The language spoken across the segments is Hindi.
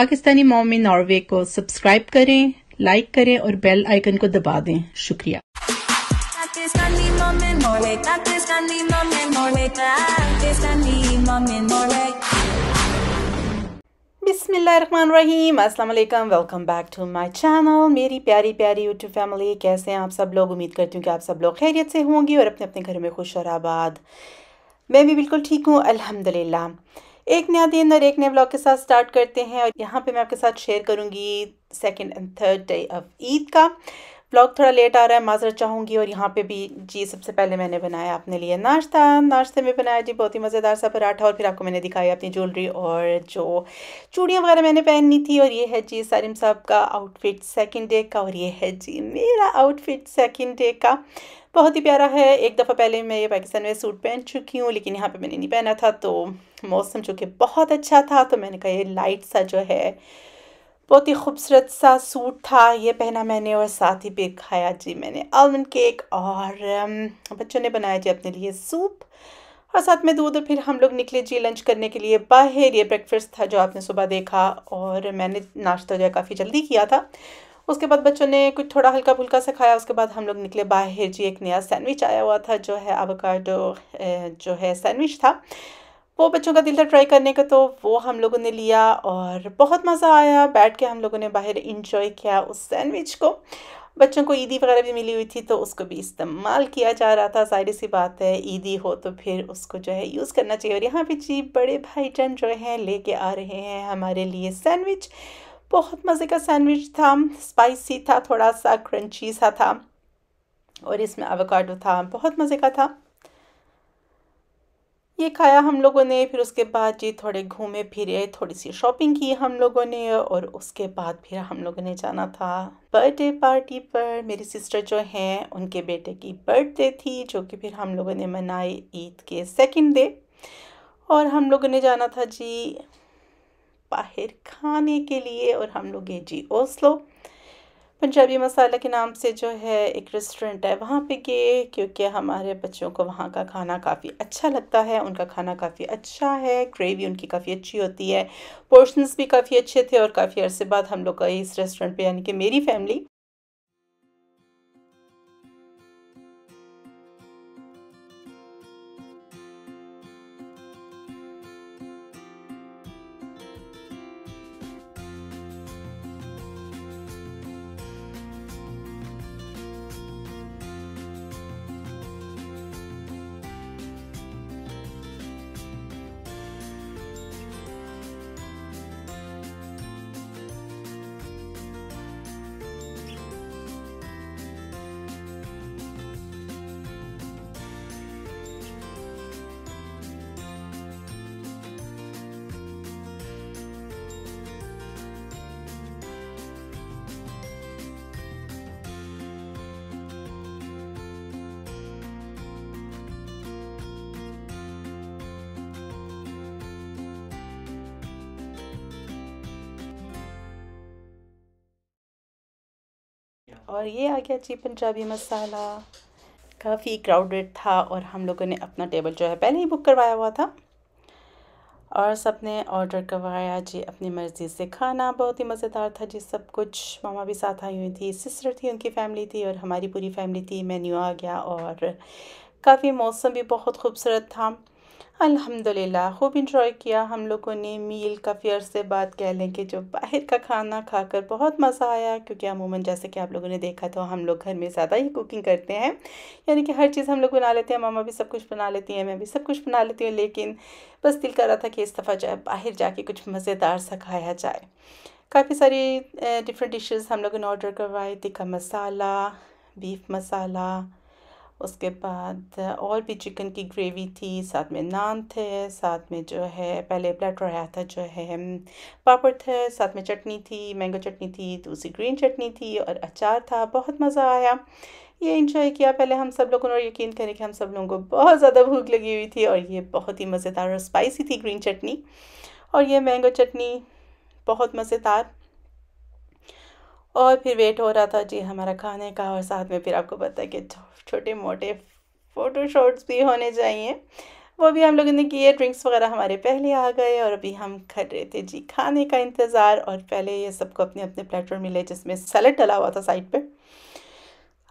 पाकिस्तानी मोमी नॉर्वे को सब्सक्राइब करें लाइक करें और बेल आइकन को दबा दें शुक्रिया Pakistani mom and welcome back to my channel मेरी प्यारी प्यारी यूट्यूब फैमिली कैसे हैं आप सब लोग उम्मीद करती हूँ कि आप सब लोग खैरियत से होंगी और अपने अपने घरों में खुश और आबाद मैं भी बिल्कुल ठीक हूँ अल्हम्दुलिल्लाह एक नया दिन और एक नए ब्लॉग के साथ स्टार्ट करते हैं और यहाँ पे मैं आपके साथ शेयर करूँगी second and third day of Eid का ब्लॉग थोड़ा लेट आ रहा है माजरत चाहूँगी और यहाँ पे भी जी सबसे पहले मैंने बनाया अपने लिए नाश्ता नाश्ते में बनाया जी बहुत ही मज़ेदार सा पराठा और फिर आपको मैंने दिखाई अपनी ज्वेलरी और जो चूड़ियाँ वगैरह मैंने पहननी थी और ये है जी सारिम साहब का आउटफिट सेकेंड डे का और ये है जी मेरा आउटफिट सेकेंड डे का बहुत ही प्यारा है एक दफ़ा पहले मैं ये पाकिस्तान में सूट पहन चुकी हूँ लेकिन यहाँ पर मैंने नहीं पहना था तो मौसम चूँकि बहुत अच्छा था तो मैंने कहा ये लाइट सा जो है बहुत ही खूबसूरत सा सूट था ये पहना मैंने और साथ ही बेक खाया जी मैंने आलमंड केक और um, बच्चों ने बनाया जी अपने लिए सूप और साथ में दूध और फिर हम लोग निकले जी लंच करने के लिए बाहर ये ब्रेकफास्ट था जो आपने सुबह देखा और मैंने नाश्ता जो है काफ़ी जल्दी किया था उसके बाद बच्चों ने कुछ थोड़ा हल्का फुल्का सा खाया उसके बाद हम लोग निकले बाहर जी एक नया सैंडविच आया हुआ था जो है आवकाडो uh, जो है सैंडविच था वो बच्चों का दिल था ट्राई करने का तो वो हम लोगों ने लिया और बहुत मज़ा आया बैठ के हम लोगों ने बाहर इंजॉय किया उस सैंडविच को बच्चों को ईदी वगैरह भी मिली हुई थी तो उसको भी इस्तेमाल किया जा रहा था जाहिर सी बात है ईदी हो तो फिर उसको जो है यूज़ करना चाहिए और यहाँ पे जी बड़े जन जो हैं लेके आ रहे हैं हमारे लिए सैंडविच बहुत मज़े का सैंडविच था स्पाइसी था थोड़ा सा क्रंची सा था और इसमें अवकाडो था बहुत मज़े का था ये खाया हम लोगों ने फिर उसके बाद जी थोड़े घूमे फिरे थोड़ी सी शॉपिंग की हम लोगों ने और उसके बाद फिर हम लोगों ने जाना था बर्थडे पार्टी पर मेरी सिस्टर जो हैं उनके बेटे की बर्थडे थी जो कि फिर हम लोगों ने मनाई ईद के सेकंड डे और हम लोगों ने जाना था जी बाहर खाने के लिए और हम लोग गए जी ओस्लो पंजाबी मसाला के नाम से जो है एक रेस्टोरेंट है वहाँ पे गए क्योंकि हमारे बच्चों को वहाँ का खाना काफ़ी अच्छा लगता है उनका खाना काफ़ी अच्छा है ग्रेवी उनकी काफ़ी अच्छी होती है पोर्शंस भी काफ़ी अच्छे थे और काफ़ी अरसे बाद हम लोग का इस रेस्टोरेंट पे यानी कि मेरी फैमिली और ये आ गया जी पंजाबी मसाला काफ़ी क्राउडेड था और हम लोगों ने अपना टेबल जो है पहले ही बुक करवाया हुआ था और सब ने ऑर्डर करवाया जी अपनी मर्ज़ी से खाना बहुत ही मज़ेदार था जी सब कुछ मामा भी साथ आई हुई थी सिस्टर थी उनकी फ़ैमिली थी और हमारी पूरी फैमिली थी मेन्यू आ गया और काफ़ी मौसम भी बहुत खूबसूरत था अल्हम्दुलिल्लाह खूब इंजॉय किया हम लोगों ने मील काफ़ी अर्से बात कह लें कि जो बाहर का खाना खाकर बहुत मज़ा आया क्योंकि अमूमन जैसे कि आप लोगों ने देखा तो हम लोग घर में ज़्यादा ही कुकिंग करते हैं यानी कि हर चीज़ हम लोग बना लेते हैं मामा भी सब कुछ बना लेती हैं मैं भी सब कुछ बना लेती हूँ लेकिन बस दिल कर रहा था कि इस दफ़ा जाए बाहर जाके कुछ मज़ेदार सा खाया जाए काफ़ी सारी डिफरेंट डिशेज़ हम लोगों ने ऑर्डर करवाए तिक्का मसाला बीफ मसाला उसके बाद और भी चिकन की ग्रेवी थी साथ में नान थे साथ में जो है पहले प्लेटर आया था जो है पापड़ थे साथ में चटनी थी मैंगो चटनी थी दूसरी ग्रीन चटनी थी और अचार था बहुत मज़ा आया ये इन्जॉय किया पहले हम सब लोगों ने यकीन करें कि हम सब लोगों को बहुत ज़्यादा भूख लगी हुई थी और ये बहुत ही मज़ेदार और स्पाइसी थी ग्रीन चटनी और ये मैंगो चटनी बहुत मज़ेदार और फिर वेट हो रहा था जी हमारा खाने का और साथ में फिर आपको पता है कि छोटे मोटे फ़ोटो शॉट्स भी होने चाहिए वो भी हम लोगों ने किए ड्रिंक्स वगैरह हमारे पहले आ गए और अभी हम कर रहे थे जी खाने का इंतज़ार और पहले ये सबको अपने अपने प्लेटफॉर्म मिले जिसमें सैलड डला हुआ था साइड पे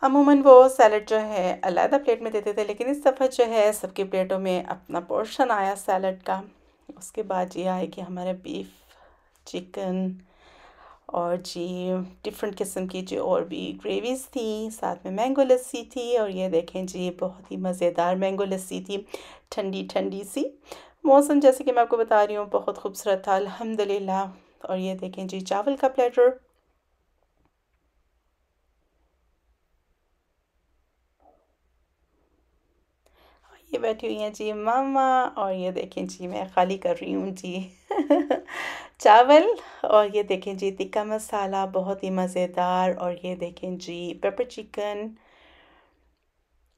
अमूमन वो सैलड जो है अलहदा प्लेट में देते थे लेकिन इस दफ़ा जो है सबकी प्लेटों में अपना पोर्शन आया सैलड का उसके बाद ये आए कि हमारा बीफ चिकन और जी डिफरेंट किस्म की जो और भी ग्रेवीज़ थी साथ में मैंगो लस्सी थी और ये देखें जी बहुत ही मज़ेदार मैंगो लस्सी थी ठंडी ठंडी सी मौसम जैसे कि मैं आपको बता रही हूँ बहुत खूबसूरत था अल्हम्दुलिल्लाह और ये देखें जी चावल का प्लेटर ये बैठी हुई हैं जी मामा और ये देखें जी मैं खाली कर रही हूँ जी चावल और ये देखें जी तिक्का मसाला बहुत ही मज़ेदार और ये देखें जी पेपर चिकन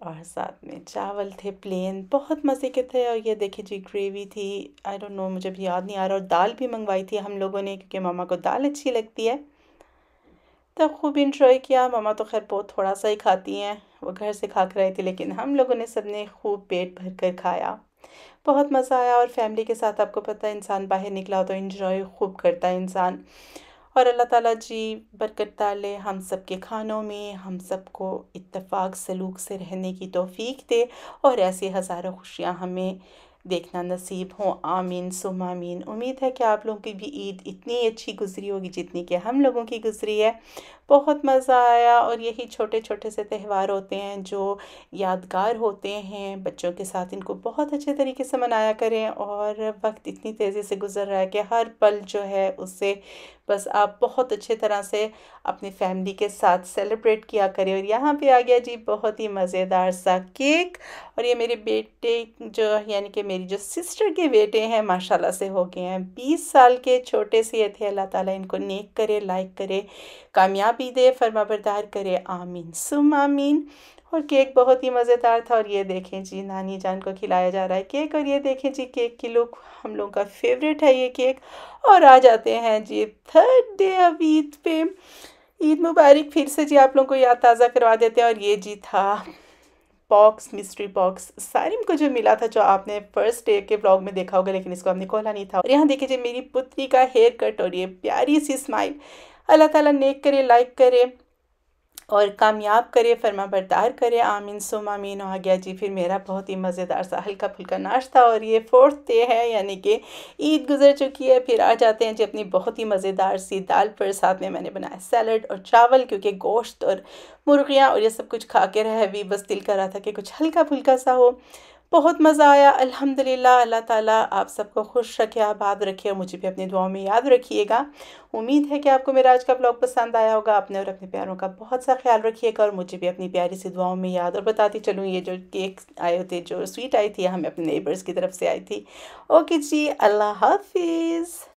और साथ में चावल थे प्लेन बहुत मज़े के थे और ये देखें जी ग्रेवी थी आई डोंट नो मुझे भी याद नहीं आ रहा और दाल भी मंगवाई थी हम लोगों ने क्योंकि मामा को दाल अच्छी लगती है तो खूब इंजॉय किया मामा तो खैर बहुत थोड़ा सा ही खाती हैं वो घर से खा कर आई थी लेकिन हम लोगों ने सब ने खूब पेट भर कर खाया बहुत मज़ा आया और फैमिली के साथ आपको पता है इंसान बाहर निकला तो इन्जॉय खूब करता है इंसान और अल्लाह ताला जी बरकत ताले हम सब के खानों में हम सब को इत्तेफाक सलूक से रहने की तोफ़ी दे और ऐसी हज़ारों खुशियाँ हमें देखना नसीब हो आमीन सुम आमीन उम्मीद है कि आप लोगों की भी ईद इतनी अच्छी गुजरी होगी जितनी कि हम लोगों की गुजरी है बहुत मज़ा आया और यही छोटे छोटे से त्यौहार होते हैं जो यादगार होते हैं बच्चों के साथ इनको बहुत अच्छे तरीके से मनाया करें और वक्त इतनी तेज़ी से गुजर रहा है कि हर पल जो है उससे बस आप बहुत अच्छे तरह से अपनी फैमिली के साथ सेलिब्रेट किया करें और यहाँ पे आ गया जी बहुत ही मज़ेदार सा केक और ये मेरे बेटे जो यानी कि मेरी जो सिस्टर के बेटे हैं माशाल्लाह से हो गए हैं बीस साल के छोटे से ये थे अल्लाह ताला इनको नेक करे लाइक करे कामयाब भी दे फरमा बरदार करे आमीन सुम आमीन और केक बहुत ही मज़ेदार था और ये देखें जी नानी जान को खिलाया जा रहा है केक और ये देखें जी केक की लुक हम लोगों का फेवरेट है ये केक और आ जाते हैं जी थर्ड डे अब ईद पे ईद मुबारक फिर से जी आप लोगों को याद ताज़ा करवा देते हैं और ये जी था बॉक्स मिस्ट्री बॉक्स सारिम को जो मिला था जो आपने फर्स्ट डे के ब्लॉग में देखा होगा लेकिन इसको हमने खोला नहीं था और यहाँ देखिए जी मेरी पुत्री का हेयर कट और ये प्यारी सी स्माइल अल्लाह ताला नेक करे लाइक करे और कामयाब करे फर्मा बरदार करे आमीन सुम आमीन आ गया जी फिर मेरा बहुत ही मज़ेदार सा हल्का फुल्का नाश्ता और ये फोर्थ डे है यानी कि ईद गुजर चुकी है फिर आ जाते हैं जी अपनी बहुत ही मज़ेदार सी दाल पर साथ में मैंने बनाया सैलड और चावल क्योंकि गोश्त और मुर्गियाँ और ये सब कुछ खा के रह भी बस दिल कर रहा था कि कुछ हल्का फुल्का सा हो बहुत मज़ा आया अल्हम्दुलिल्लाह अल्लाह ताला आप सबको खुश रखे आबाद रखे और मुझे भी अपनी दुआओं में याद रखिएगा उम्मीद है कि आपको मेरा आज का ब्लॉग पसंद आया होगा अपने और अपने प्यारों का बहुत सा ख्याल रखिएगा और मुझे भी अपनी प्यारी सी दुआओं में याद और बताती चलूँ ये जो केक आए थे जो स्वीट आई थी हमें अपने नेबर्स की तरफ से आई थी ओके जी अल्लाह हाफिज़